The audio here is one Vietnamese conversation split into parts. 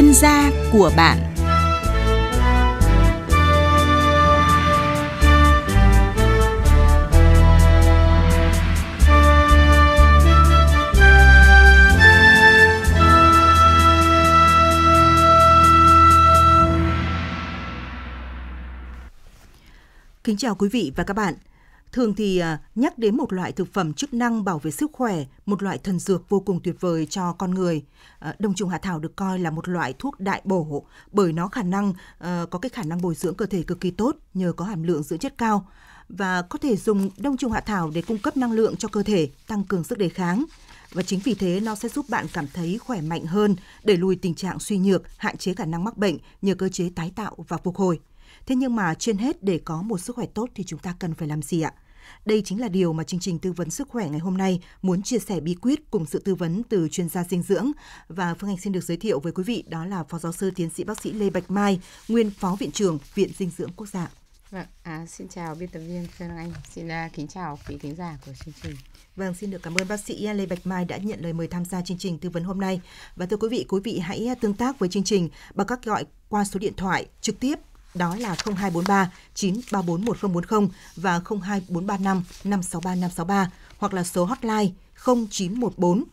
chuyên gia của bạn. Kính chào quý vị và các bạn. Thường thì à, nhắc đến một loại thực phẩm chức năng bảo vệ sức khỏe, một loại thần dược vô cùng tuyệt vời cho con người. À, Đồng trùng hạ thảo được coi là một loại thuốc đại bổ bởi nó khả năng ờ, có cái khả năng bồi dưỡng cơ thể cực kỳ tốt nhờ có hàm lượng dưỡng chất cao và có thể dùng đông trùng hạ thảo để cung cấp năng lượng cho cơ thể, tăng cường sức đề kháng. Và chính vì thế nó sẽ giúp bạn cảm thấy khỏe mạnh hơn, đẩy lùi tình trạng suy nhược, hạn chế khả năng mắc bệnh nhờ cơ chế tái tạo và phục hồi. Thế nhưng mà trên hết để có một sức khỏe tốt thì chúng ta cần phải làm gì ạ? Đây chính là điều mà chương trình tư vấn sức khỏe ngày hôm nay muốn chia sẻ bí quyết cùng sự tư vấn từ chuyên gia dinh dưỡng. Và Phương Anh xin được giới thiệu với quý vị đó là Phó Giáo sư Tiến sĩ Bác sĩ Lê Bạch Mai, Nguyên Phó Viện trưởng Viện Dinh dưỡng Quốc gia. Vâng, à, xin chào biên tập viên Phương Anh, xin uh, kính chào quý khán giả của chương trình. Vâng, xin được cảm ơn bác sĩ à, Lê Bạch Mai đã nhận lời mời tham gia chương trình tư vấn hôm nay. Và thưa quý vị, quý vị hãy à, tương tác với chương trình bằng các gọi qua số điện thoại trực tiếp đó là 0243 934 1040 và 02435 563 563 hoặc là số hotline 0914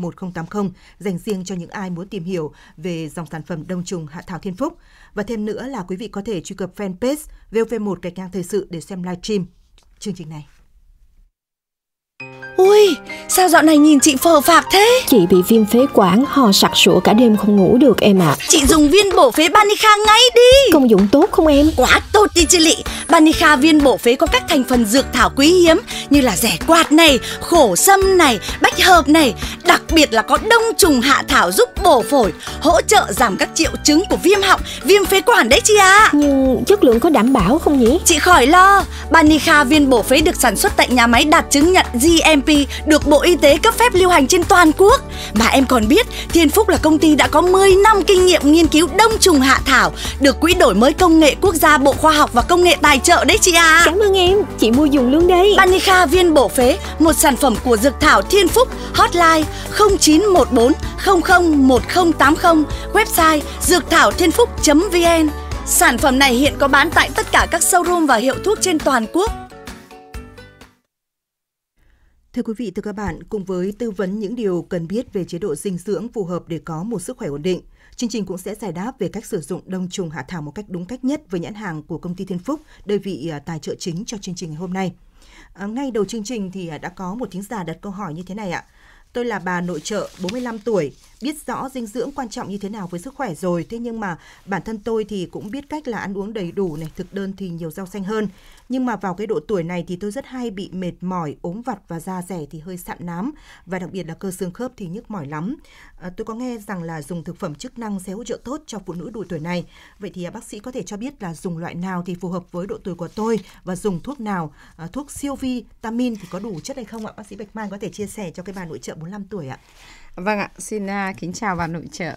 001080 dành riêng cho những ai muốn tìm hiểu về dòng sản phẩm đông trùng hạ thảo thiên phúc. Và thêm nữa là quý vị có thể truy cập fanpage VOV1 gạch ngang thời sự để xem live stream chương trình này. Ui, sao dạo này nhìn chị phờ phạc thế? Chị bị viêm phế quản, ho sặc sụa cả đêm không ngủ được em ạ. À. Chị dùng viên bổ phế Banica ngay đi. Công dụng tốt không em? Quá tốt đi chị Lị. Banica viên bổ phế có các thành phần dược thảo quý hiếm như là rẻ quạt này, khổ sâm này, bách hợp này, đặc biệt là có đông trùng hạ thảo giúp bổ phổi, hỗ trợ giảm các triệu chứng của viêm họng, viêm phế quản đấy chị ạ. À. Nhưng chất lượng có đảm bảo không nhỉ? Chị khỏi lo. Banica viên bổ phế được sản xuất tại nhà máy đạt chứng nhận GMP P được Bộ Y tế cấp phép lưu hành trên toàn quốc. Mà em còn biết, Thiên Phúc là công ty đã có 10 năm kinh nghiệm nghiên cứu đông trùng hạ thảo, được Quỹ đổi mới công nghệ quốc gia Bộ Khoa học và Công nghệ tài trợ đấy chị à. Cảm ơn em, chị mua dùng luôn đây. Banica viên bổ phế, một sản phẩm của dược thảo Thiên Phúc, hotline 0914 001080, website dược thảo thiên phúc.vn. Sản phẩm này hiện có bán tại tất cả các showroom và hiệu thuốc trên toàn quốc. Thưa quý vị, thưa các bạn, cùng với tư vấn những điều cần biết về chế độ dinh dưỡng phù hợp để có một sức khỏe ổn định, chương trình cũng sẽ giải đáp về cách sử dụng đông trùng hạ thảo một cách đúng cách nhất với nhãn hàng của công ty Thiên Phúc, đơn vị à, tài trợ chính cho chương trình ngày hôm nay. À, ngay đầu chương trình thì à, đã có một thính giả đặt câu hỏi như thế này ạ. Tôi là bà nội trợ 45 tuổi, biết rõ dinh dưỡng quan trọng như thế nào với sức khỏe rồi, thế nhưng mà bản thân tôi thì cũng biết cách là ăn uống đầy đủ này, thực đơn thì nhiều rau xanh hơn. Nhưng mà vào cái độ tuổi này thì tôi rất hay bị mệt mỏi, ốm vặt và da rẻ thì hơi sạn nám và đặc biệt là cơ xương khớp thì nhức mỏi lắm. À, tôi có nghe rằng là dùng thực phẩm chức năng sẽ hỗ trợ tốt cho phụ nữ đủ tuổi này. Vậy thì à, bác sĩ có thể cho biết là dùng loại nào thì phù hợp với độ tuổi của tôi và dùng thuốc nào, à, thuốc siêu vitamin thì có đủ chất hay không ạ? Bác sĩ Bạch Mai có thể chia sẻ cho cái bà nội trợ 45 tuổi ạ. Vâng ạ, xin à, kính chào bà nội trợ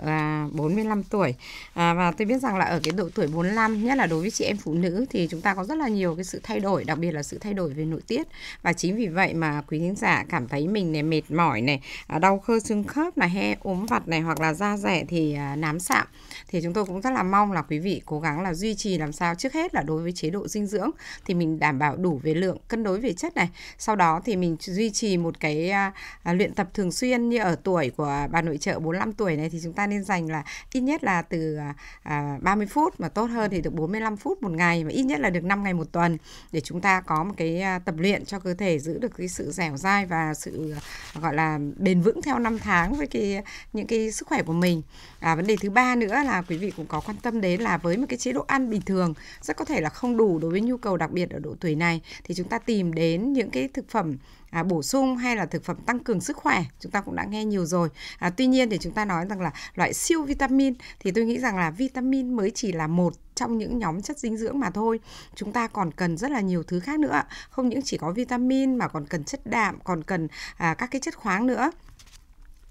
45 à, tuổi. À, và tôi biết rằng là ở cái độ tuổi 45, nhất là đối với chị em phụ nữ thì chúng ta có rất là nhiều cái sự thay đổi, đặc biệt là sự thay đổi về nội tiết. Và chính vì vậy mà quý khán giả cảm thấy mình này mệt mỏi này, à, đau khơ xương khớp này, he ốm vặt này hoặc là da rẻ thì nám sạm. Thì chúng tôi cũng rất là mong là quý vị cố gắng là duy trì làm sao trước hết là đối với chế độ dinh dưỡng thì mình đảm bảo đủ về lượng, cân đối về chất này. Sau đó thì mình duy trì một cái à, luyện tập thường xuyên như ở tuổi tuổi của bà nội trợ 45 tuổi này thì chúng ta nên dành là ít nhất là từ à, 30 phút mà tốt hơn thì được 45 phút một ngày và ít nhất là được 5 ngày một tuần để chúng ta có một cái à, tập luyện cho cơ thể giữ được cái sự dẻo dai và sự à, gọi là bền vững theo năm tháng với cái những cái sức khỏe của mình. À, vấn đề thứ ba nữa là quý vị cũng có quan tâm đến là với một cái chế độ ăn bình thường rất có thể là không đủ đối với nhu cầu đặc biệt ở độ tuổi này thì chúng ta tìm đến những cái thực phẩm à, bổ sung hay là thực phẩm tăng cường sức khỏe chúng ta cũng đã nghe nhiều rồi à, tuy nhiên thì chúng ta nói rằng là loại siêu vitamin thì tôi nghĩ rằng là vitamin mới chỉ là một trong những nhóm chất dinh dưỡng mà thôi chúng ta còn cần rất là nhiều thứ khác nữa không những chỉ có vitamin mà còn cần chất đạm còn cần à, các cái chất khoáng nữa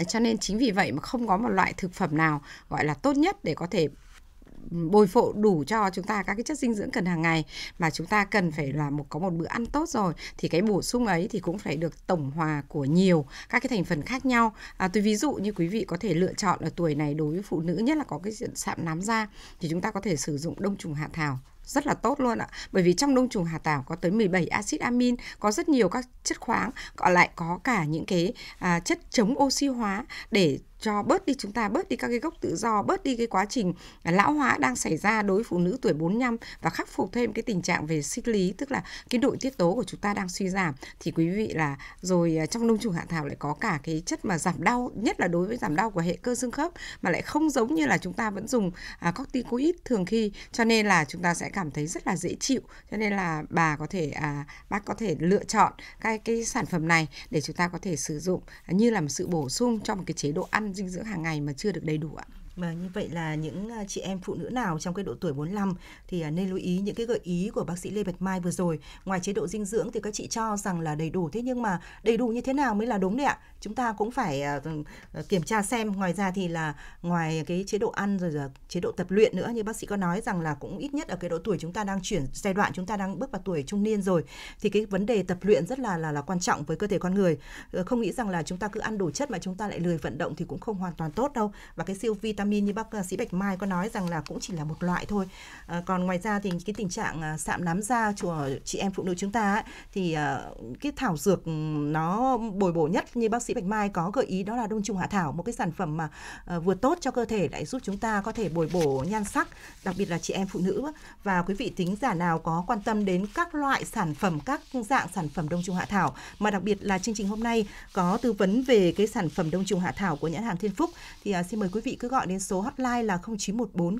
cho nên chính vì vậy mà không có một loại thực phẩm nào gọi là tốt nhất để có thể bồi phộ đủ cho chúng ta các cái chất dinh dưỡng cần hàng ngày mà chúng ta cần phải là một có một bữa ăn tốt rồi thì cái bổ sung ấy thì cũng phải được tổng hòa của nhiều các cái thành phần khác nhau à, tôi ví dụ như quý vị có thể lựa chọn ở tuổi này đối với phụ nữ nhất là có cái diện sạm nám da thì chúng ta có thể sử dụng đông trùng hạ thảo rất là tốt luôn ạ. Bởi vì trong đông trùng hạ thảo có tới 17 axit amin, có rất nhiều các chất khoáng, còn lại có cả những cái à, chất chống oxy hóa để cho bớt đi chúng ta bớt đi các cái gốc tự do bớt đi cái quá trình lão hóa đang xảy ra đối với phụ nữ tuổi 45 và khắc phục thêm cái tình trạng về sinh lý tức là cái nội tiết tố của chúng ta đang suy giảm thì quý vị là rồi à, trong đông trùng hạ thảo lại có cả cái chất mà giảm đau nhất là đối với giảm đau của hệ cơ xương khớp mà lại không giống như là chúng ta vẫn dùng à, corticoid thường khi cho nên là chúng ta sẽ cảm thấy rất là dễ chịu cho nên là bà có thể à, bác có thể lựa chọn cái cái sản phẩm này để chúng ta có thể sử dụng à, như là một sự bổ sung cho một cái chế độ ăn dinh dưỡng hàng ngày mà chưa được đầy đủ ạ và như vậy là những à, chị em phụ nữ nào trong cái độ tuổi 45 thì à, nên lưu ý những cái gợi ý của bác sĩ Lê Bạch Mai vừa rồi. Ngoài chế độ dinh dưỡng thì các chị cho rằng là đầy đủ thế nhưng mà đầy đủ như thế nào mới là đúng đấy ạ? Chúng ta cũng phải à, kiểm tra xem. Ngoài ra thì là ngoài cái chế độ ăn rồi là chế độ tập luyện nữa như bác sĩ có nói rằng là cũng ít nhất ở cái độ tuổi chúng ta đang chuyển giai đoạn chúng ta đang bước vào tuổi trung niên rồi thì cái vấn đề tập luyện rất là là là quan trọng với cơ thể con người. Ờ, không nghĩ rằng là chúng ta cứ ăn đủ chất mà chúng ta lại lười vận động thì cũng không hoàn toàn tốt đâu. Và cái siêu vitamin vitamin như bác à, sĩ Bạch Mai có nói rằng là cũng chỉ là một loại thôi. À, còn ngoài ra thì cái tình trạng à, sạm nám da của chị em phụ nữ chúng ta ấy, thì à, cái thảo dược ừ, nó bồi bổ nhất như bác sĩ Bạch Mai có gợi ý đó là đông trùng hạ thảo, một cái sản phẩm mà à, vừa tốt cho cơ thể lại giúp chúng ta có thể bồi bổ nhan sắc, đặc biệt là chị em phụ nữ và quý vị tính giả nào có quan tâm đến các loại sản phẩm các dạng sản phẩm đông trùng hạ thảo mà đặc biệt là chương trình hôm nay có tư vấn về cái sản phẩm đông trùng hạ thảo của nhãn hàng Thiên Phúc thì à, xin mời quý vị cứ gọi đến đến số hotline là 0914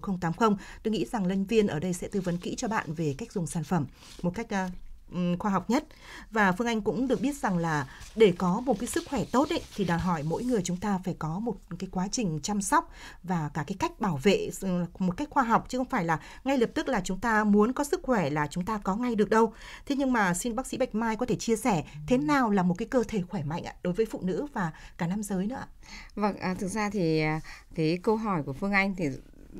001080. Tôi nghĩ rằng nhân viên ở đây sẽ tư vấn kỹ cho bạn về cách dùng sản phẩm một cách à, Ừ, khoa học nhất và Phương Anh cũng được biết rằng là để có một cái sức khỏe tốt ấy thì đòi hỏi mỗi người chúng ta phải có một cái quá trình chăm sóc và cả cái cách bảo vệ ừ, một cách khoa học chứ không phải là ngay lập tức là chúng ta muốn có sức khỏe là chúng ta có ngay được đâu. Thế nhưng mà xin bác sĩ Bạch Mai có thể chia sẻ thế nào là một cái cơ thể khỏe mạnh ạ đối với phụ nữ và cả nam giới nữa ạ? Vâng, à, thực ra thì à, cái câu hỏi của Phương Anh thì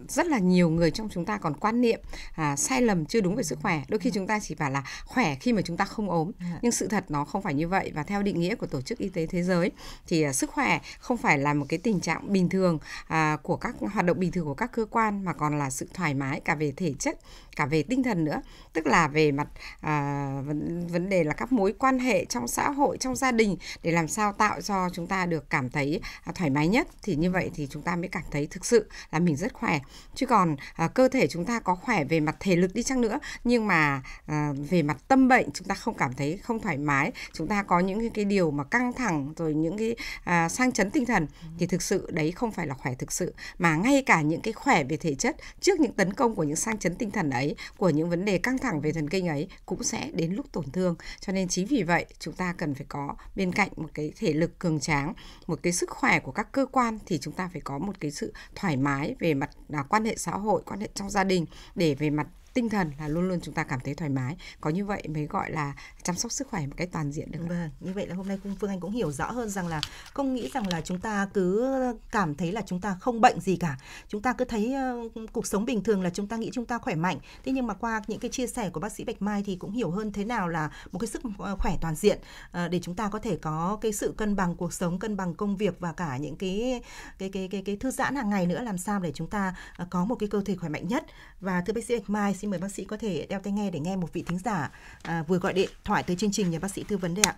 rất là nhiều người trong chúng ta còn quan niệm à, sai lầm chưa đúng về sức khỏe đôi khi ừ. chúng ta chỉ bảo là khỏe khi mà chúng ta không ốm dạ. nhưng sự thật nó không phải như vậy và theo định nghĩa của tổ chức y tế thế giới thì à, sức khỏe không phải là một cái tình trạng bình thường à, của các hoạt động bình thường của các cơ quan mà còn là sự thoải mái cả về thể chất cả về tinh thần nữa tức là về mặt à, vấn, vấn đề là các mối quan hệ trong xã hội trong gia đình để làm sao tạo cho chúng ta được cảm thấy à, thoải mái nhất thì như vậy thì chúng ta mới cảm thấy thực sự là mình rất khỏe chứ còn à, cơ thể chúng ta có khỏe về mặt thể lực đi chăng nữa nhưng mà à, về mặt tâm bệnh chúng ta không cảm thấy không thoải mái chúng ta có những cái, điều mà căng thẳng rồi những cái à, sang chấn tinh thần thì thực sự đấy không phải là khỏe thực sự mà ngay cả những cái khỏe về thể chất trước những tấn công của những sang chấn tinh thần ấy của những vấn đề căng thẳng về thần kinh ấy cũng sẽ đến lúc tổn thương cho nên chính vì vậy chúng ta cần phải có bên cạnh một cái thể lực cường tráng một cái sức khỏe của các cơ quan thì chúng ta phải có một cái sự thoải mái về mặt là quan hệ xã hội quan hệ trong gia đình để về mặt tinh thần là luôn luôn chúng ta cảm thấy thoải mái có như vậy mới gọi là chăm sóc sức khỏe một cách toàn diện được vâng như vậy là hôm nay cung phương anh cũng hiểu rõ hơn rằng là không nghĩ rằng là chúng ta cứ cảm thấy là chúng ta không bệnh gì cả chúng ta cứ thấy ờ, cuộc sống bình thường là chúng ta nghĩ chúng ta khỏe mạnh thế nhưng mà qua những cái chia sẻ của bác sĩ bạch mai thì cũng hiểu hơn thế nào là một cái sức ờ, khỏe toàn diện ờ, để chúng ta có thể có cái sự cân bằng cuộc sống cân bằng công việc và cả những cái cái cái cái, cái thư giãn hàng ngày nữa làm sao để chúng ta có một cái cơ thể khỏe mạnh nhất và thưa bác sĩ bạch mai xin mời bác sĩ có thể đeo tai nghe để nghe một vị thính giả à, vừa gọi điện thoại tới chương trình nhờ bác sĩ tư vấn đây ạ.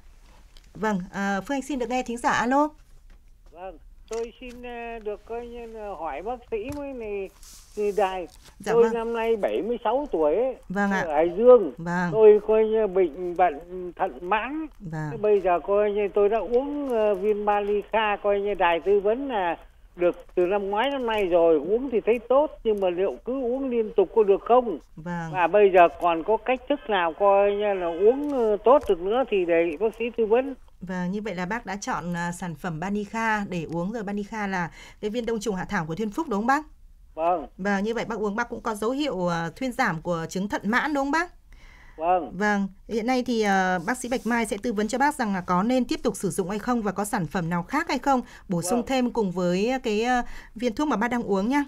Vâng, à, Phương Anh xin được nghe thính giả alo. Vâng, tôi xin à, được coi như hỏi bác sĩ mới này thì đài. Dạ, tôi vâng. năm nay 76 tuổi vâng ạ. ở Hải Dương. Vâng. Tôi coi như bệnh bệnh thận mãn. Vâng. Bây giờ coi như tôi đã uống à, viên Malika coi như đài tư vấn là được từ năm ngoái năm nay rồi uống thì thấy tốt nhưng mà liệu cứ uống liên tục có được không vâng. và bây giờ còn có cách thức nào coi như là uống ờ, tốt được nữa thì để bác sĩ tư vấn và vâng, như vậy là bác đã chọn à, sản phẩm Banica để uống rồi Banica là cái viên đông trùng hạ thảo của Thiên Phúc đúng không bác? Vâng. Và vâng, như vậy bác uống bác cũng có dấu hiệu à, thuyên giảm của chứng thận mãn đúng không bác? Vâng. Vâng, hiện nay thì uh, bác sĩ Bạch Mai sẽ tư vấn cho bác rằng là có nên tiếp tục sử dụng hay không và có sản phẩm nào khác hay không, bổ sung vâng. thêm cùng với cái uh, viên thuốc mà bác đang uống nhá.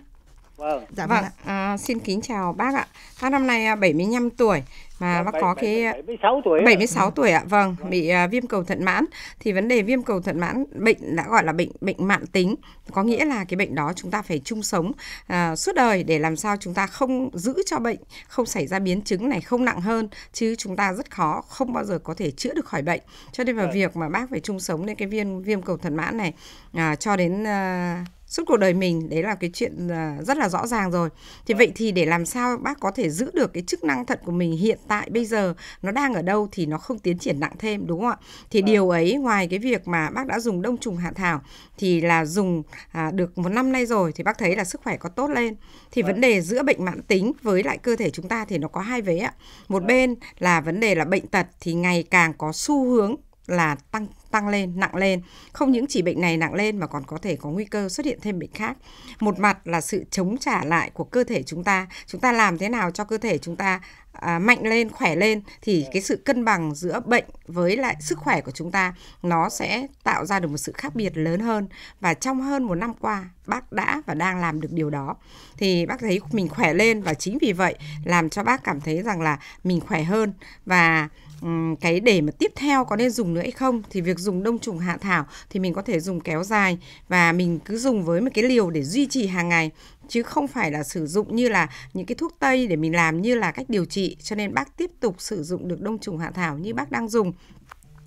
Vâng. Dạ vâng. vâng à, xin kính chào bác ạ. Bác năm nay 75 à, tuổi mà vâng, bác có cái 76 tuổi 76 tuổi ạ. À. Vâng, bị à, viêm cầu thận mãn thì vấn đề viêm cầu thận mãn bệnh đã gọi là bệnh bệnh mãn tính, có nghĩa là cái bệnh đó chúng ta phải chung sống à, suốt đời để làm sao chúng ta không giữ cho bệnh không xảy ra biến chứng này không nặng hơn chứ chúng ta rất khó không bao giờ có thể chữa được khỏi bệnh. Cho nên là việc mà bác phải chung sống nên cái viêm viêm cầu thận mãn này à, cho đến à, suốt cuộc đời mình đấy là cái chuyện rất là rõ ràng rồi thì vậy thì để làm sao bác có thể giữ được cái chức năng thận của mình hiện tại bây giờ nó đang ở đâu thì nó không tiến triển nặng thêm đúng không ạ thì vâng. điều ấy ngoài cái việc mà bác đã dùng đông trùng hạ thảo thì là dùng à, được một năm nay rồi thì bác thấy là sức khỏe có tốt lên thì vâng. vấn đề giữa bệnh mãn tính với lại cơ thể chúng ta thì nó có hai vế ạ một vâng. bên là vấn đề là bệnh tật thì ngày càng có xu hướng là tăng tăng lên nặng lên không những chỉ bệnh này nặng lên mà còn có thể có nguy cơ xuất hiện thêm bệnh khác một mặt là sự chống trả lại của cơ thể chúng ta chúng ta làm thế nào cho cơ thể chúng ta à, mạnh lên khỏe lên thì cái sự cân bằng giữa bệnh với lại sức khỏe của chúng ta nó sẽ tạo ra được một sự khác biệt lớn hơn và trong hơn một năm qua bác đã và đang làm được điều đó thì bác thấy mình khỏe lên và chính vì vậy làm cho bác cảm thấy rằng là mình khỏe hơn và Ừ, cái để mà tiếp theo có nên dùng nữa hay không thì việc dùng đông trùng hạ thảo thì mình có thể dùng kéo dài và mình cứ dùng với một cái liều để duy trì hàng ngày chứ không phải là sử dụng như là những cái thuốc tây để mình làm như là cách điều trị cho nên bác tiếp tục sử dụng được đông trùng hạ thảo như bác đang dùng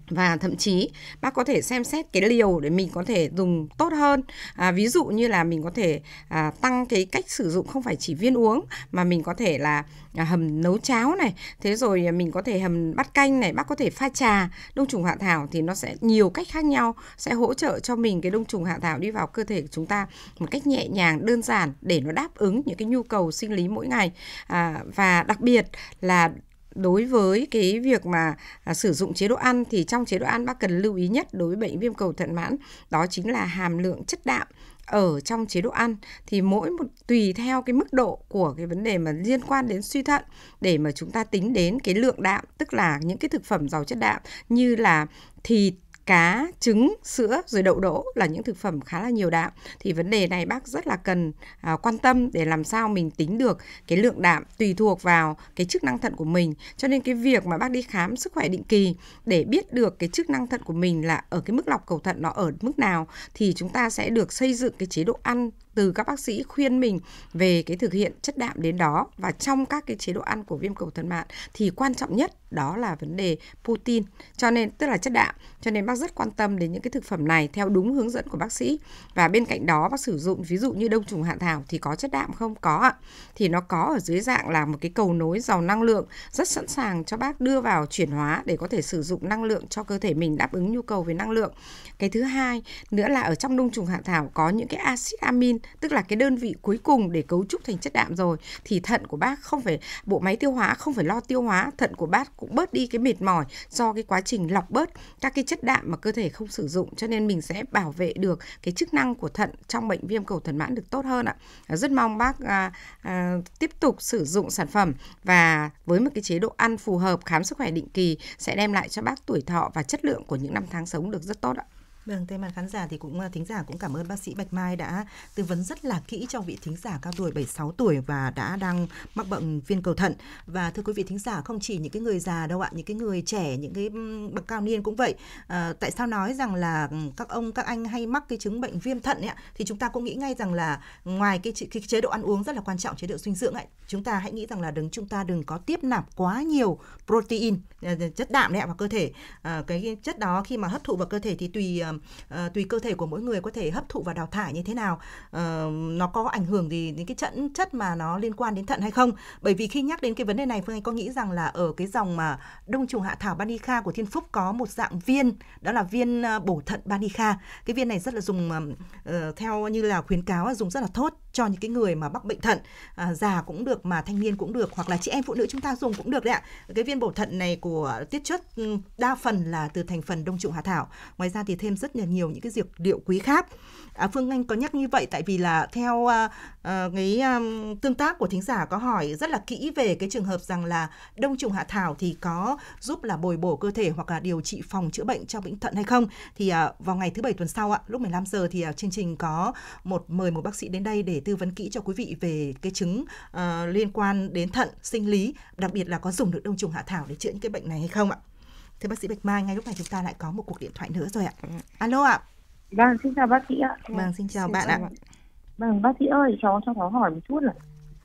và thậm chí bác có thể xem xét cái liều để mình có thể dùng tốt hơn à, ví dụ như là mình có thể à, tăng cái cách sử dụng không phải chỉ viên uống mà mình có thể là à, hầm nấu cháo này thế rồi à, mình có thể hầm bát canh này bác có thể pha trà đông trùng hạ thảo thì nó sẽ nhiều cách khác nhau sẽ hỗ trợ cho mình cái đông trùng hạ thảo đi vào cơ thể của chúng ta một cách nhẹ nhàng đơn giản để nó đáp ứng những cái nhu cầu sinh lý mỗi ngày à, và đặc biệt là đối với cái việc mà à, sử dụng chế độ ăn thì trong chế độ ăn bác cần lưu ý nhất đối với bệnh viêm cầu thận mãn đó chính là hàm lượng chất đạm ở trong chế độ ăn thì mỗi một tùy theo cái mức độ của cái vấn đề mà liên quan đến suy thận để mà chúng ta tính đến cái lượng đạm tức là những cái thực phẩm giàu chất đạm như là thịt cá, trứng, sữa rồi đậu đỗ là những thực phẩm khá là nhiều đạm. Thì vấn đề này bác rất là cần à, quan tâm để làm sao mình tính được cái lượng đạm tùy thuộc vào cái chức năng thận của mình. Cho nên cái việc mà bác đi khám sức khỏe định kỳ để biết được cái chức năng thận của mình là ở cái mức lọc cầu thận nó ở mức nào thì chúng ta sẽ được xây dựng cái chế độ ăn từ các bác sĩ khuyên mình về cái thực hiện chất đạm đến đó và trong các cái chế độ ăn của viêm cầu thận mạn thì quan trọng nhất đó là vấn đề Putin, cho nên tức là chất đạm cho nên bác rất quan tâm đến những cái thực phẩm này theo đúng hướng dẫn của bác sĩ và bên cạnh đó bác sử dụng ví dụ như đông trùng hạ thảo thì có chất đạm không có ạ thì nó có ở dưới dạng là một cái cầu nối giàu năng lượng rất sẵn sàng cho bác đưa vào chuyển hóa để có thể sử dụng năng lượng cho cơ thể mình đáp ứng nhu cầu về năng lượng cái thứ hai nữa là ở trong đông trùng hạ thảo có những cái axit amin tức là cái đơn vị cuối cùng để cấu trúc thành chất đạm rồi thì thận của bác không phải bộ máy tiêu hóa không phải lo tiêu hóa thận của bác cũng bớt đi cái mệt mỏi do cái quá trình lọc bớt các cái chất đạm mà cơ thể không sử dụng cho nên mình sẽ bảo vệ được cái chức năng của thận trong bệnh viêm cầu thận mãn được tốt hơn ạ. Ờ, rất mong bác à, à, tiếp tục sử dụng sản phẩm và với một cái chế độ ăn phù hợp khám sức khỏe định kỳ sẽ đem lại cho bác tuổi thọ và chất lượng của những năm tháng sống được rất tốt ạ. Vâng, thay mặt khán giả thì cũng à, thính giả cũng cảm ơn bác sĩ Bạch Mai đã tư vấn rất là kỹ cho vị thính giả cao tuổi 76 tuổi và đã đang mắc bệnh viêm cầu thận. Và thưa quý vị thính giả, không chỉ những cái người già đâu ạ, những cái người trẻ, những cái bậc cao niên cũng vậy. À, tại sao nói rằng là các ông các anh hay mắc cái chứng bệnh viêm thận ấy ạ? thì chúng ta cũng nghĩ ngay rằng là ngoài cái, cái chế độ ăn uống rất là quan trọng, chế độ dinh dưỡng ấy, chúng ta hãy nghĩ rằng là đừng chúng ta đừng có tiếp nạp quá nhiều protein à, chất đạm đấy ạ vào cơ thể. À, cái chất đó khi mà hấp thụ vào cơ thể thì tùy à, uh, tùy cơ thể của mỗi người có thể hấp thụ và đào thải như thế nào uh, nó có ảnh hưởng gì đến cái chất chất mà nó liên quan đến thận hay không bởi vì khi nhắc đến cái vấn đề này phương anh có nghĩ rằng là ở cái dòng mà đông trùng hạ thảo banica của thiên phúc có một dạng viên đó là viên ờ, bổ thận banica cái viên này rất là dùng uh, theo như là khuyến cáo dùng rất là tốt cho những cái người mà mắc bệnh thận à, già cũng được mà thanh niên cũng được hoặc là chị em phụ nữ chúng ta dùng cũng được đấy ạ cái viên bổ thận này của tiết chất ừ, đa phần là từ thành phần đông trùng hạ thảo ngoài ra thì thêm rất rất là nhiều những cái dược liệu quý khác. À, Phương Anh có nhắc như vậy tại vì là theo à, à, cái à, tương tác của thính giả có hỏi rất là kỹ về cái trường hợp rằng là đông trùng hạ thảo thì có giúp là bồi bổ cơ thể hoặc là điều trị phòng chữa bệnh cho bệnh thận hay không? Thì à, vào ngày thứ bảy tuần sau ạ, lúc 15 giờ thì à, chương trình có một mời một bác sĩ đến đây để tư vấn kỹ cho quý vị về cái chứng à, liên quan đến thận sinh lý, đặc biệt là có dùng được đông trùng hạ thảo để chữa những cái bệnh này hay không ạ? Thưa bác sĩ Bạch Mai, ngay lúc này chúng ta lại có một cuộc điện thoại nữa rồi ạ. Alo ạ. Vâng, xin chào bác sĩ ạ. Vâng, xin chào xin bạn ạ. Vâng, bác sĩ ơi, cháu cho cháu hỏi một chút là,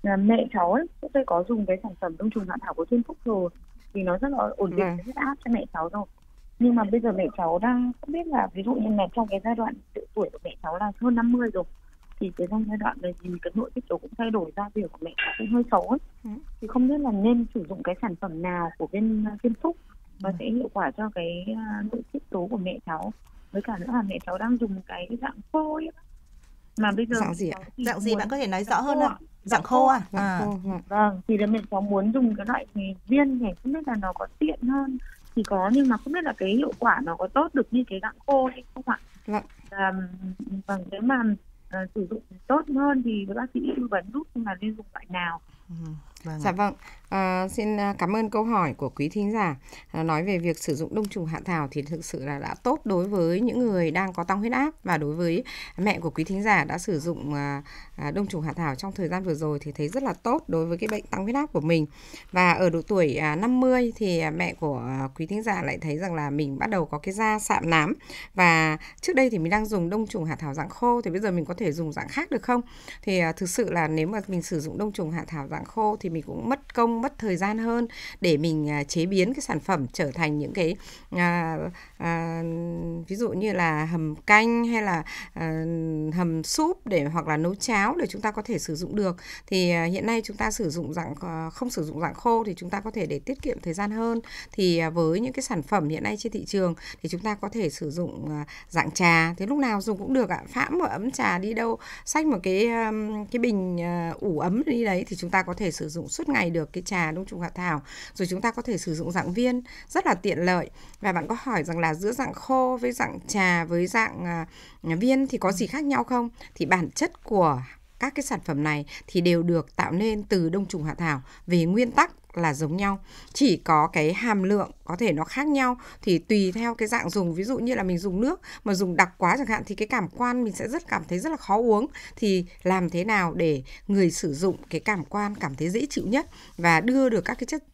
là mẹ cháu ấy, trước đây có dùng cái sản phẩm đông trùng hạ thảo của Thiên Phúc rồi thì nó rất là ổn định huyết vâng. áp cho mẹ cháu rồi. Nhưng mà bây giờ mẹ cháu đang không biết là ví dụ như là trong cái giai đoạn tuổi của mẹ cháu là hơn 50 rồi thì cái trong giai đoạn này thì cái nội tiết tố cũng thay đổi ra biểu của mẹ cháu cũng hơi xấu ấy. Ừ. Thì không biết là nên sử dụng cái sản phẩm nào của bên Thiên Phúc và vâng. sẽ hiệu quả cho cái à, nội tiết tố của mẹ cháu với cả nữa là mẹ cháu đang dùng cái dạng khô ấy mà bây giờ dạng gì ạ dạng gì bạn có thể nói rõ hơn ạ dạng khô à, à. vâng thì là mẹ cháu muốn dùng cái loại thì viên này không biết là nó có tiện hơn thì có nhưng mà không biết là cái hiệu quả nó có tốt được như cái dạng khô hay không ạ vâng à, vâng nếu mà à, sử dụng tốt hơn thì bác sĩ tư vấn giúp là nên dùng loại nào vâng. dạ vâng Ờ, à, xin cảm ơn câu hỏi của quý thính giả à, nói về việc sử dụng đông trùng hạ thảo thì thực sự là đã tốt đối với những người đang có tăng huyết áp và đối với mẹ của quý thính giả đã sử dụng à, à đông trùng hạ thảo trong thời gian vừa rồi thì thấy rất là tốt đối với cái bệnh tăng huyết áp của mình và ở độ tuổi à, 50 thì mẹ của à, quý thính giả lại thấy rằng là mình bắt đầu có cái da sạm nám và trước đây thì mình đang dùng đông trùng hạ thảo dạng khô thì bây giờ mình có thể dùng dạng khác được không thì à, thực sự là nếu mà mình sử dụng đông trùng hạ thảo dạng khô thì mình cũng mất công không mất thời gian hơn để mình à, chế biến cái sản phẩm trở thành những cái à, à, ví dụ như là hầm canh hay là à, hầm súp để hoặc là nấu cháo để chúng ta có thể sử dụng được thì à, hiện nay chúng ta sử dụng dạng à, không sử dụng dạng khô thì chúng ta có thể để tiết kiệm thời gian hơn thì với những cái sản phẩm hiện nay trên thị trường thì chúng ta có thể sử dụng dạng trà thế lúc nào dùng cũng được ạ phãm một ấm trà đi đâu xách một cái cái bình ủ ấm đi đấy thì chúng ta có thể sử dụng suốt ngày được cái trà đông trùng hạ thảo rồi chúng ta có thể sử dụng dạng viên rất là tiện lợi và bạn có hỏi rằng là giữa dạng khô với dạng trà với dạng uh, viên thì có gì khác nhau không thì bản chất của các cái sản phẩm này thì đều được tạo nên từ đông trùng hạ thảo về nguyên tắc là giống nhau chỉ có cái hàm lượng có thể nó khác nhau thì tùy theo cái dạng dùng ví dụ như là mình dùng nước mà dùng đặc quá chẳng hạn thì cái cảm quan mình sẽ rất cảm thấy rất là khó uống thì làm thế nào để người sử dụng cái cảm quan cảm thấy dễ chịu nhất và đưa được các cái chất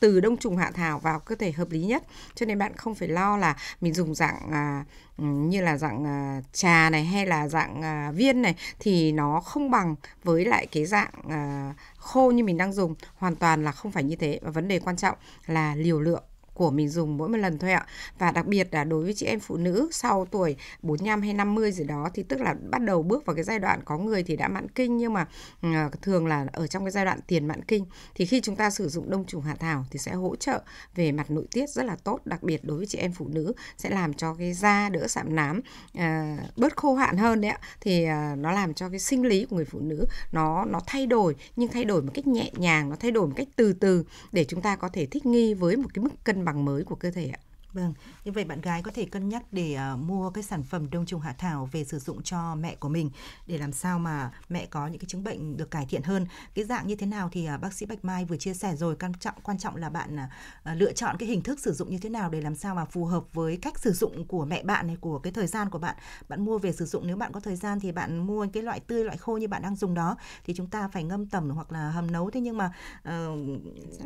từ đông trùng hạ thảo vào cơ thể hợp lý nhất cho nên bạn không phải lo là mình dùng dạng à, như là dạng à, trà này hay là dạng à, viên này thì nó không bằng với lại cái dạng à, khô như mình đang dùng hoàn toàn là không phải như thế và vấn đề quan trọng là liều lượng của mình dùng mỗi một lần thôi ạ. Và đặc biệt là đối với chị em phụ nữ sau tuổi 45 hay 50 gì đó thì tức là bắt đầu bước vào cái giai đoạn có người thì đã mãn kinh nhưng mà ờ, thường là ở trong cái giai đoạn tiền mãn kinh thì khi chúng ta sử dụng đông trùng hạ thảo thì sẽ hỗ trợ về mặt nội tiết rất là tốt đặc biệt đối với chị em phụ nữ sẽ làm cho cái da đỡ sạm nám à, bớt khô hạn hơn đấy ạ thì à, nó làm cho cái sinh lý của người phụ nữ nó nó thay đổi nhưng thay đổi một cách nhẹ nhàng nó thay đổi một cách từ từ để chúng ta có thể thích nghi với một cái mức cân bằng bằng mới của cơ thể ạ Vâng, như vậy bạn gái có thể cân nhắc để uh, mua cái sản phẩm đông trùng hạ thảo về sử dụng cho mẹ của mình để làm sao mà mẹ có những cái chứng bệnh được cải thiện hơn. Cái dạng như thế nào thì uh, bác sĩ Bạch Mai vừa chia sẻ rồi, quan trọng quan trọng là bạn uh, lựa chọn cái hình thức sử dụng như thế nào để làm sao mà phù hợp với cách sử dụng của mẹ bạn này của cái thời gian của bạn. Bạn mua về sử dụng nếu bạn có thời gian thì bạn mua cái loại tươi loại khô như bạn đang dùng đó thì chúng ta phải ngâm tẩm hoặc là hầm nấu thế nhưng mà uh,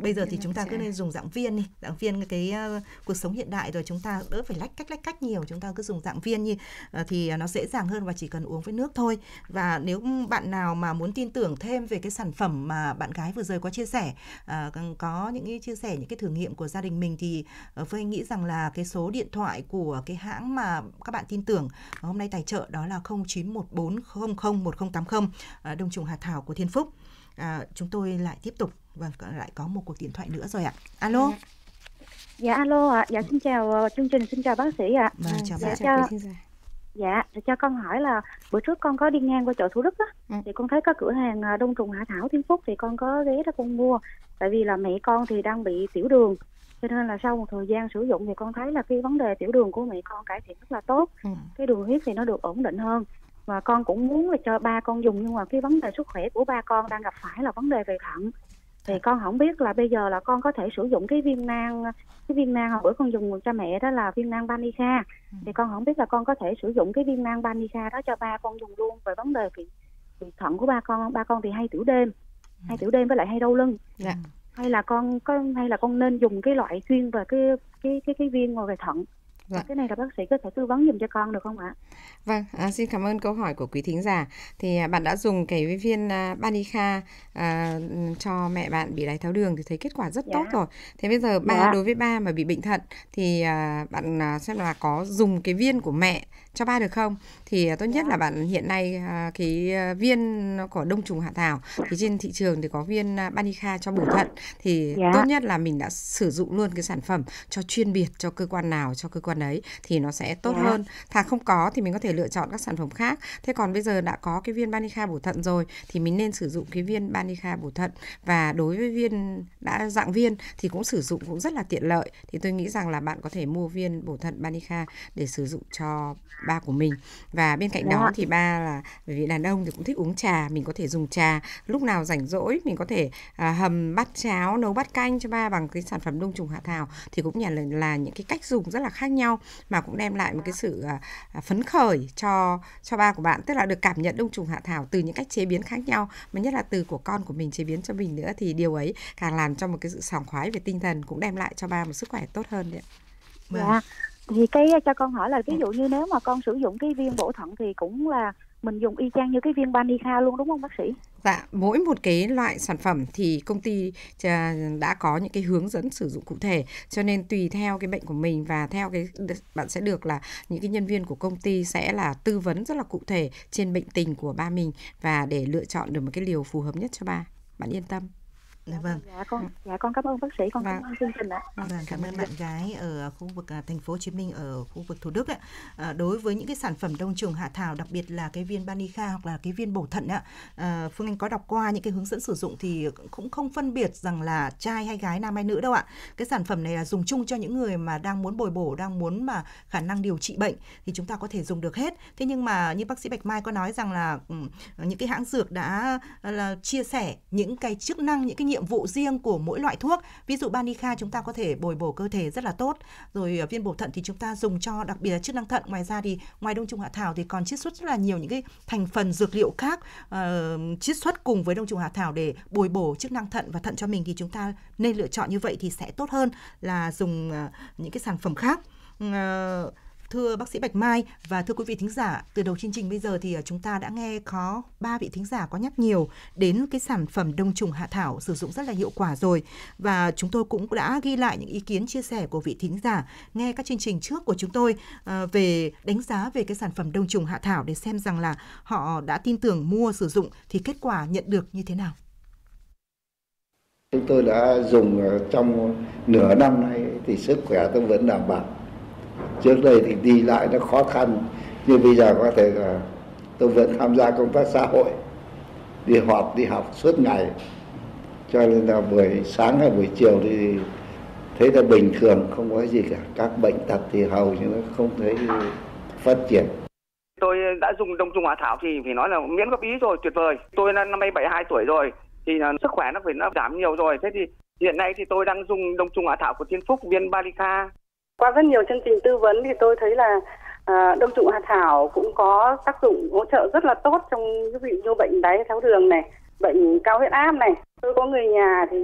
bây giờ thì chúng ta cứ nên dùng dạng viên đi, dạng viên cái uh, cuộc sống hiện đại hại rồi chúng ta đỡ phải lách cách lách cách nhiều chúng ta cứ dùng dạng viên như ờ, thì à, nó dễ dàng hơn và chỉ cần uống với nước thôi và nếu bạn nào mà muốn tin tưởng thêm về cái sản phẩm mà bạn gái vừa rồi có chia sẻ ờ, có những cái chia sẻ những cái thử nghiệm của gia đình mình thì ờ, Phương Anh nghĩ rằng là cái số điện thoại của cái hãng mà các bạn tin tưởng hôm nay tài trợ đó là 0914001080 Đông trùng Hà Thảo của Thiên Phúc. À, chúng tôi lại tiếp tục và vâng, lại có một cuộc điện thoại nữa rồi ạ. Alo. Vâng Dạ alo ạ, dạ xin chào ờ, chương trình, xin chào bác sĩ ạ. Vâng, dạ, chào dạ, bác cho Dạ, thì dạ cho con hỏi là bữa trước con có đi ngang qua chợ Thủ Đức á, ừ. thì con thấy có cửa hàng ờ, đông trùng hạ thảo Thiên Phúc thì con có ghé ra con mua. Tại vì là mẹ con thì đang bị tiểu đường, cho nên là sau một thời gian sử dụng thì con thấy là cái vấn đề tiểu đường của mẹ con cải thiện rất là tốt, ừ. cái đường huyết thì nó được ổn định hơn và con cũng muốn là cho ba con dùng nhưng mà cái vấn đề sức khỏe của ba con đang gặp phải là vấn đề về thận thì con không biết là bây giờ là con có thể sử dụng cái viên nang cái viên nang hồi bữa con dùng cho mẹ đó là viên nang banica ừ. thì con không biết là con có thể sử dụng cái viên nang banica đó cho ba con dùng luôn về vấn đề thì, thì thận của ba con ba con thì hay tiểu đêm hay tiểu đêm với lại hay đau lưng dạ. hay là con có hay là con nên dùng cái loại chuyên về cái cái cái cái viên ngồi về thận Dạ. cái này là bác sĩ có thể tư vấn dùm cho con được không ạ? Vâng, à, xin cảm ơn câu hỏi của quý thính giả. Thì à, bạn đã dùng cái viên à, Banica à, cho mẹ bạn bị đái tháo đường thì thấy kết quả rất dạ. tốt rồi. Thế bây giờ ba dạ. đối với ba mà bị bệnh thận thì à, bạn à, xem là có dùng cái viên của mẹ cho ba được không? Thì à, tốt nhất dạ. là bạn hiện nay à, cái à, viên của đông trùng hạ thảo thì trên thị trường thì có viên à, Banica cho bổ thận thì dạ. tốt nhất là mình đã sử dụng luôn cái sản phẩm cho chuyên biệt cho cơ quan nào cho cơ quan phần ấy thì nó sẽ tốt yeah. Dạ. hơn thà không có thì mình có thể lựa chọn các sản phẩm khác thế còn bây giờ đã có cái viên banica bổ thận rồi thì mình nên sử dụng cái viên banica bổ thận và đối với viên đã dạng viên thì cũng sử dụng cũng rất là tiện lợi thì tôi nghĩ rằng là bạn có thể mua viên bổ thận banica để sử dụng cho ba của mình và bên cạnh yeah. Dạ. đó thì ba là vì đàn ông thì cũng thích uống trà mình có thể dùng trà lúc nào rảnh rỗi mình có thể à, hầm bát cháo nấu bát canh cho ba bằng cái sản phẩm đông trùng hạ thảo thì cũng là là những cái cách dùng rất là khác nhau nhau mà cũng đem lại một cái sự à, à, phấn khởi cho cho ba của bạn tức là được cảm nhận đông trùng hạ thảo từ những cách chế biến khác nhau mà nhất là từ của con của mình chế biến cho mình nữa thì điều ấy càng làm cho một cái sự sảng khoái về tinh thần cũng đem lại cho ba một sức khỏe tốt hơn đấy. Vâng. Dạ. Thì cái cho con hỏi là ví dạ. dụ như nếu mà con sử dụng cái viên bổ thận thì cũng là mình dùng y chang như cái viên Banica luôn đúng không bác sĩ? Dạ, mỗi một cái loại sản phẩm thì công ty à, đã có những cái hướng dẫn sử dụng cụ thể, cho nên tùy theo cái bệnh của mình và theo cái bạn sẽ được là những cái nhân viên của công ty sẽ là tư vấn rất là cụ thể trên bệnh tình của ba mình và để lựa chọn được một cái liều phù hợp nhất cho ba. Bạn yên tâm. Dạ vâng. Dạ con dạ con cảm ơn bác sĩ, con vâng. cảm ơn chương trình ạ. Vâng, cảm, ơn bạn gái ở khu vực à, thành phố Hồ Chí Minh ở khu vực Thủ Đức ạ. À, đối với những cái sản phẩm đông trùng hạ thảo đặc biệt là cái viên Banica hoặc là cái viên bổ thận ạ, à, Phương Anh có đọc qua những cái hướng dẫn sử dụng thì cũng không phân biệt rằng là trai hay gái nam hay nữ đâu ạ. Cái sản phẩm này là dùng chung cho những người mà đang muốn bồi bổ, đang muốn mà khả năng điều trị bệnh thì chúng ta có thể dùng được hết. Thế nhưng mà như bác sĩ Bạch Mai có nói rằng là ừ, những cái hãng dược đã à, là chia sẻ những cái chức năng những cái nhiệm vụ riêng của mỗi loại thuốc. Ví dụ Banica chúng ta có thể bồi bổ cơ thể rất là tốt. Rồi ờ, viên bổ thận thì chúng ta dùng cho đặc biệt là chức năng thận. Ngoài ra thì ngoài đông trùng hạ thảo thì còn chiết xuất rất là nhiều những cái thành phần dược liệu khác uh, chiết xuất cùng với đông trùng hạ thảo để bồi bổ chức năng thận và thận cho mình thì chúng ta nên lựa chọn như vậy thì sẽ tốt hơn là dùng uh, những cái sản phẩm khác. Uh, thưa bác sĩ Bạch Mai và thưa quý vị thính giả, từ đầu chương trình bây giờ thì à, chúng ta đã nghe có ba vị thính giả có nhắc nhiều đến cái sản phẩm đông trùng hạ thảo sử dụng rất là hiệu quả rồi và chúng tôi cũng đã ghi lại những ý kiến chia sẻ của vị thính giả nghe các chương trình trước của chúng tôi à, về đánh giá về cái sản phẩm đông trùng hạ thảo để xem rằng là họ đã tin tưởng mua sử dụng thì kết quả nhận được như thế nào. Chúng tôi đã dùng ờ, trong nửa năm nay thì sức khỏe tôi vẫn đảm bảo trước đây thì đi lại nó khó khăn nhưng bây giờ có thể là tôi vẫn tham gia công tác xã hội đi họp đi học suốt ngày cho nên là buổi sáng hay buổi chiều thì thấy là bình thường không có gì cả các bệnh tật thì hầu như nó không thấy phát triển tôi đã dùng đông trùng hạ thảo thì phải nói là miễn góp ý rồi tuyệt vời tôi là năm nay 72 tuổi rồi thì là sức khỏe nó phải nó giảm nhiều rồi thế thì hiện nay thì tôi đang dùng đông trùng hạ thảo của thiên phúc viên balica qua rất nhiều chương trình tư vấn thì tôi thấy là à, đông trùng hạ thảo cũng có tác dụng hỗ trợ rất là tốt trong ví dụ như bệnh đái tháo đường này, bệnh cao huyết áp này. Tôi có người nhà thì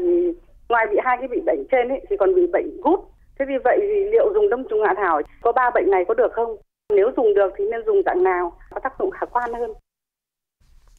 ngoài bị hai cái bị bệnh trên ấy thì còn bị bệnh gút. Thế vì vậy thì liệu dùng đông trùng hạ thảo có ba bệnh này có được không? Nếu dùng được thì nên dùng dạng nào có tác dụng khả quan hơn?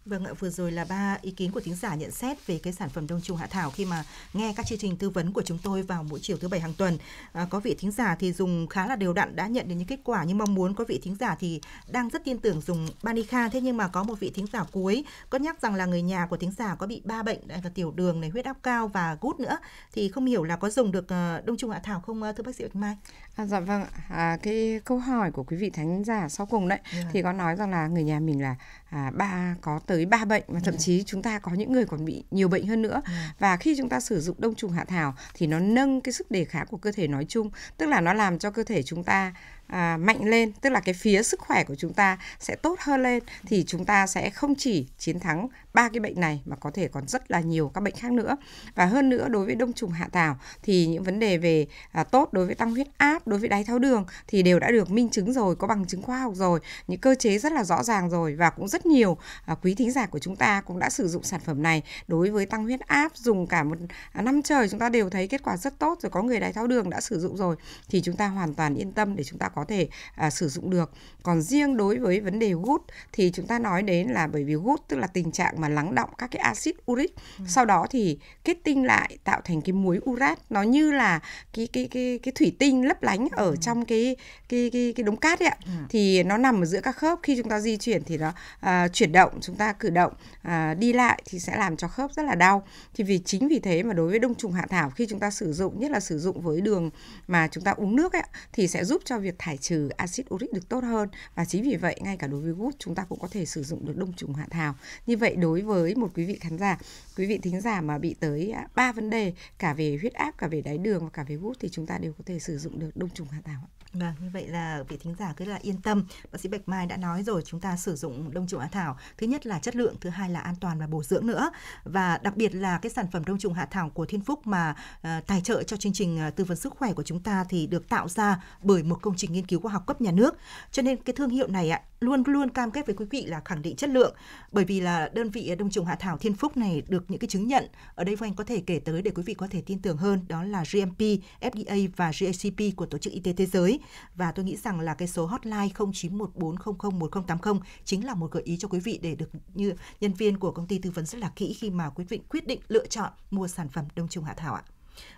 Vâng ạ, vừa rồi là ba ý kiến của thính giả nhận xét về cái sản phẩm đông trùng hạ thảo khi mà nghe các chương trình tư vấn của chúng tôi vào mỗi chiều thứ bảy hàng tuần. À, có vị thính giả thì dùng khá là đều đặn đã nhận được những kết quả như mong muốn. Có vị thính giả thì đang rất tin tưởng dùng Banica thế nhưng mà có một vị thính giả cuối có nhắc rằng là người nhà của thính giả có bị ba bệnh là tiểu đường này, huyết áp cao và gút nữa thì không hiểu là có dùng được ờ, đông trùng hạ thảo không ờ, thưa bác sĩ Bạch Mai? À, dạ vâng, à, cái câu hỏi của quý vị thính giả sau cùng đấy yeah. Dạ. thì có nói rằng là người nhà mình là à, ba có tới ba bệnh và thậm ừ. chí chúng ta có những người còn bị nhiều bệnh hơn nữa. Ừ. Và khi chúng ta sử dụng đông trùng hạ thảo thì nó nâng cái sức đề kháng của cơ thể nói chung, tức là nó làm cho cơ thể chúng ta à, mạnh lên tức là cái phía sức khỏe của chúng ta sẽ tốt hơn lên thì chúng ta sẽ không chỉ chiến thắng ba cái bệnh này mà có thể còn rất là nhiều các bệnh khác nữa và hơn nữa đối với đông trùng hạ thảo thì những vấn đề về à, tốt đối với tăng huyết áp đối với đái tháo đường thì đều đã được minh chứng rồi có bằng chứng khoa học rồi những cơ chế rất là rõ ràng rồi và cũng rất nhiều à, quý thính giả của chúng ta cũng đã sử dụng sản phẩm này đối với tăng huyết áp dùng cả một à, năm trời chúng ta đều thấy kết quả rất tốt rồi có người đái tháo đường đã sử dụng rồi thì chúng ta hoàn toàn yên tâm để chúng ta có có thể à, sử dụng được còn riêng đối với vấn đề gút thì chúng ta nói đến là bởi vì gút tức là tình trạng mà lắng động các cái axit uric ừ. sau đó thì kết tinh lại tạo thành cái muối urat nó như là cái cái cái cái thủy tinh lấp lánh ở ừ. trong cái cái cái cái đống cát ấy ạ ừ. thì nó nằm ở giữa các khớp khi chúng ta di chuyển thì nó à, chuyển động chúng ta cử động à, đi lại thì sẽ làm cho khớp rất là đau thì vì chính vì thế mà đối với đông trùng hạ thảo khi chúng ta sử dụng nhất là sử dụng với đường mà chúng ta uống nước ấy, thì sẽ giúp cho việc thải trừ axit uric được tốt hơn và chính vì vậy ngay cả đối với gút chúng ta cũng có thể sử dụng được đông trùng hạ thảo như vậy đối với một quý vị khán giả quý vị thính giả mà bị tới à, ba vấn đề cả về huyết áp cả về đáy đường và cả về gút thì chúng ta đều có thể sử dụng được đông trùng hạ thảo Vâng, như vậy là vị thính giả cứ là yên tâm. Bác sĩ Bạch Mai đã nói rồi, chúng ta sử dụng đông trùng hạ thảo, thứ nhất là chất lượng, thứ hai là an toàn và bổ dưỡng nữa. Và đặc biệt là cái sản phẩm đông trùng hạ thảo của Thiên Phúc mà uh, tài trợ cho chương trình ờ, tư vấn sức khỏe của chúng ta thì được tạo ra bởi một công trình nghiên cứu khoa học cấp nhà nước. Cho nên cái thương hiệu này ạ luôn luôn cam kết với quý vị là khẳng định chất lượng bởi vì là đơn vị đông trùng hạ thảo Thiên Phúc này được những cái chứng nhận ở đây anh có thể kể tới để quý vị có thể tin tưởng hơn đó là GMP, FDA và GACP của Tổ chức Y tế Thế giới và tôi nghĩ rằng là cái số hotline 0914001080 chính là một gợi ý cho quý vị để được như nhân viên của công ty tư vấn rất là kỹ khi mà quý vị quyết định lựa chọn mua sản phẩm đông trùng hạ thảo ạ.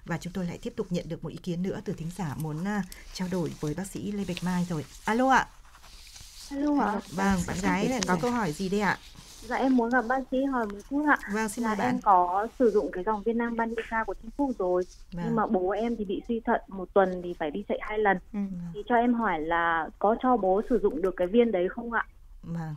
Và chúng tôi lại tiếp tục nhận được một ý kiến nữa từ thính giả muốn à, trao đổi với bác sĩ Lê Bạch Mai rồi. Alo ạ. Hello ạ. Vâng, bạn gái này có câu hỏi gì đây ạ? Dạ em muốn gặp bác sĩ hỏi một chút ạ. Vâng, xin dạ, mời dạ, bạn. Em có sử dụng cái dòng viên Nam Bandika của Trung Quốc rồi, vâng. nhưng mà bố em thì bị suy thận một tuần thì phải đi chạy hai lần. Ừ. Vâng. Thì cho em hỏi là có cho bố sử dụng được cái viên đấy không ạ? Vâng.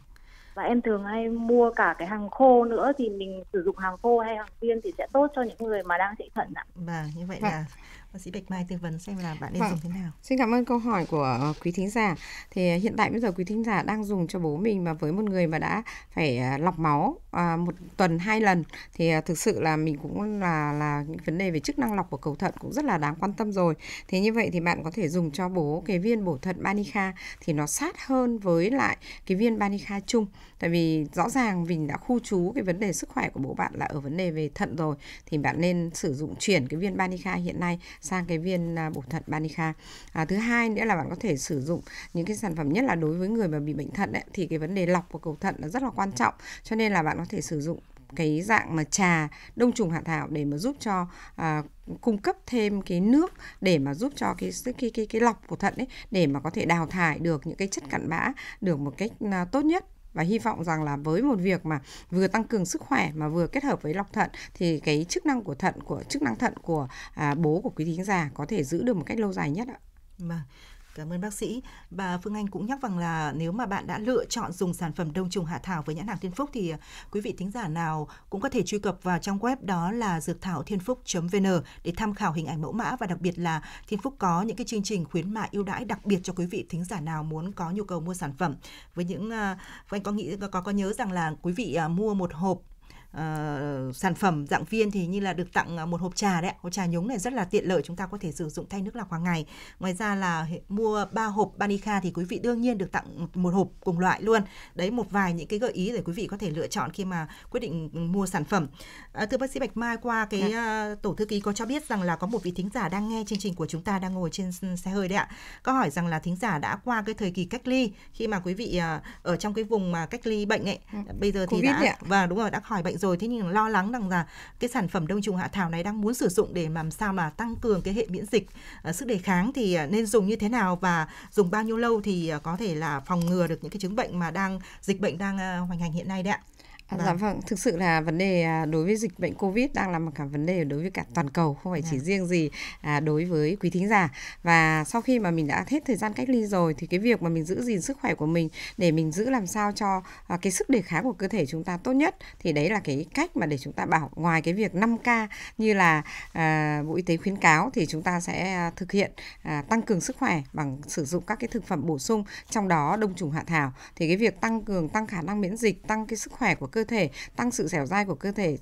Và em thường hay mua cả cái hàng khô nữa thì mình sử dụng hàng khô hay hàng viên thì sẽ tốt cho những người mà đang chạy thận ạ. Vâng, như vậy vâng. là Bác sĩ Bạch Mai tư vấn xem là bạn nên vâng. dùng thế nào. Xin cảm ơn câu hỏi của ờ, quý thính giả. Thì ờ, hiện tại bây giờ quý thính giả đang dùng cho bố mình mà với một người mà đã phải ờ, lọc máu một tuần hai lần thì thực sự là mình cũng là là những vấn đề về chức năng lọc của cầu thận cũng rất là đáng quan tâm rồi. Thế như vậy thì bạn có thể dùng cho bố cái viên bổ thận Banica thì nó sát hơn với lại cái viên Banica chung. Tại vì rõ ràng mình đã khu trú cái vấn đề sức khỏe của bố bạn là ở vấn đề về thận rồi thì bạn nên sử dụng chuyển cái viên Banica hiện nay sang cái viên à, bổ thận Banica. À, thứ hai nữa là bạn có thể sử dụng những cái sản phẩm nhất là đối với người mà bị bệnh thận ấy, thì cái vấn đề lọc của cầu thận là rất là quan trọng. Cho nên là bạn có thể sử dụng cái dạng mà trà đông trùng hạ thảo để mà giúp cho à, cung cấp thêm cái nước để mà giúp cho cái cái cái cái lọc của thận ấy để mà có thể đào thải được những cái chất cặn bã được một cách à, tốt nhất và hy vọng rằng là với một việc mà vừa tăng cường sức khỏe mà vừa kết hợp với lọc thận thì cái chức năng của thận của chức năng thận của à, bố của quý thính giả có thể giữ được một cách lâu dài nhất ạ. Vâng. Cảm ơn bác sĩ. Bà Phương Anh cũng nhắc rằng là nếu mà bạn đã lựa chọn dùng sản phẩm đông trùng hạ thảo với nhãn hàng Thiên Phúc thì à, quý vị thính giả nào cũng có thể truy cập vào trong web đó là dược thảo thiên phúc.vn để tham khảo hình ảnh mẫu mã và đặc biệt là Thiên Phúc có những cái chương trình khuyến mại ưu đãi đặc biệt cho quý vị thính giả nào muốn có nhu cầu mua sản phẩm. Với những à, Phương Anh có nghĩ có có nhớ rằng là quý vị à, mua một hộp uh, sản phẩm dạng viên thì như là được tặng ờ, một hộp trà đấy hộp trà nhúng này rất là tiện lợi chúng ta có thể sử dụng thay nước lọc hàng ngày ngoài ra là mua ba hộp Banica thì quý vị đương nhiên được tặng một hộp cùng loại luôn đấy một vài những cái gợi ý để quý vị có thể lựa chọn khi mà quyết định mua sản phẩm à, thưa bác sĩ Bạch Mai qua cái uh, tổ thư ký có cho biết rằng là có một vị thính giả đang nghe chương trình của chúng ta đang ngồi trên xe hơi đấy ạ có hỏi rằng là thính giả đã qua cái thời kỳ cách ly khi mà quý vị uh, ở trong cái vùng mà cách ly bệnh ấy ừ. bây giờ thì COVID đã và vâng, đúng rồi đã khỏi bệnh rồi rồi thế nhưng lo lắng rằng là cái sản phẩm đông trùng hạ thảo này đang muốn sử dụng để làm sao mà tăng cường cái hệ miễn dịch ờ, sức đề kháng thì ờ, nên dùng như thế nào và dùng bao nhiêu lâu thì ờ, có thể là phòng ngừa được những cái chứng bệnh mà đang dịch bệnh đang hoành hành hiện nay đấy ạ À, dạ vâng. vâng, thực sự là vấn đề à, đối với dịch bệnh Covid đang là một cả vấn đề đối với cả toàn cầu, không phải dạ. chỉ dạ. riêng gì à, đối với quý thính giả. Và sau khi mà mình đã hết thời gian cách ly rồi thì cái việc mà mình giữ gìn sức khỏe của mình để mình giữ làm sao cho à, cái sức đề kháng của cơ thể chúng ta tốt nhất thì đấy là cái cách mà để chúng ta bảo ngoài cái việc 5K như là Bộ Y tế khuyến cáo thì chúng ta sẽ thực hiện tăng cường sức khỏe bằng sử dụng các cái thực phẩm bổ sung trong đó đông trùng hạ thảo. Thì cái việc tăng cường tăng khả năng miễn dịch, tăng cái sức khỏe của cơ thể tăng sự dẻo dai của cơ thể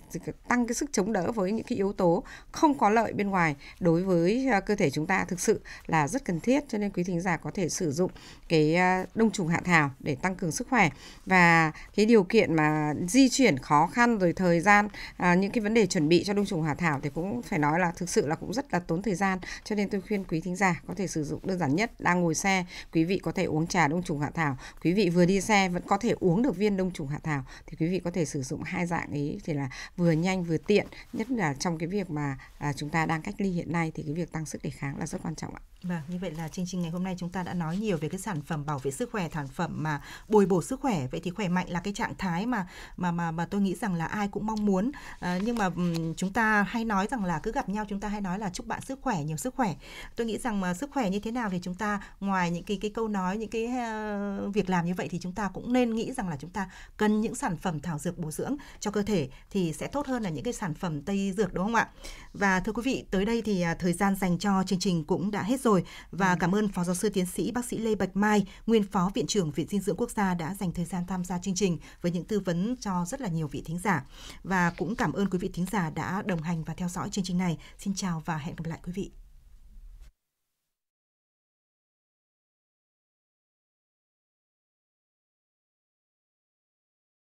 tăng cái sức chống đỡ với những cái yếu tố không có lợi bên ngoài đối với à, cơ thể chúng ta thực sự là rất cần thiết cho nên quý thính giả có thể sử dụng cái à, đông trùng hạ thảo để tăng cường sức khỏe và cái điều kiện mà di chuyển khó khăn rồi thời gian à, những cái vấn đề chuẩn bị cho đông trùng hạ thảo thì cũng phải nói là thực sự là cũng rất là tốn thời gian cho nên tôi khuyên quý thính giả có thể sử dụng đơn giản nhất đang ngồi xe quý vị có thể uống trà đông trùng hạ thảo quý vị vừa đi xe vẫn có thể uống được viên đông trùng hạ thảo thì quý vị có thể sử dụng hai dạng ấy thì là vừa nhanh vừa tiện nhất là trong cái việc mà à, chúng ta đang cách ly hiện nay thì cái việc tăng sức đề kháng là rất quan trọng ạ. Vâng, như vậy là chương trình ngày hôm nay chúng ta đã nói nhiều về cái sản phẩm bảo vệ sức khỏe, sản phẩm mà bồi bổ sức khỏe. Vậy thì khỏe mạnh là cái trạng thái mà mà mà mà tôi nghĩ rằng là ai cũng mong muốn. À, nhưng mà chúng ta hay nói rằng là cứ gặp nhau chúng ta hay nói là chúc bạn sức khỏe, nhiều sức khỏe. Tôi nghĩ rằng mà sức khỏe như thế nào thì chúng ta ngoài những cái cái câu nói, những cái uh, việc làm như vậy thì chúng ta cũng nên nghĩ rằng là chúng ta cần những sản phẩm thảo thảo dược bổ dưỡng cho cơ thể thì sẽ tốt hơn là những cái sản phẩm tây dược đúng không ạ? Và thưa quý vị, tới đây thì à, thời gian dành cho chương trình cũng đã hết rồi và vâng. cảm ơn Phó giáo sư tiến sĩ bác sĩ Lê Bạch Mai, nguyên Phó Viện trưởng Viện Dinh dưỡng Quốc gia đã dành thời gian tham gia chương trình với những tư vấn cho rất là nhiều vị thính giả và cũng cảm ơn quý vị thính giả đã đồng hành và theo dõi chương trình này. Xin chào và hẹn gặp lại quý vị.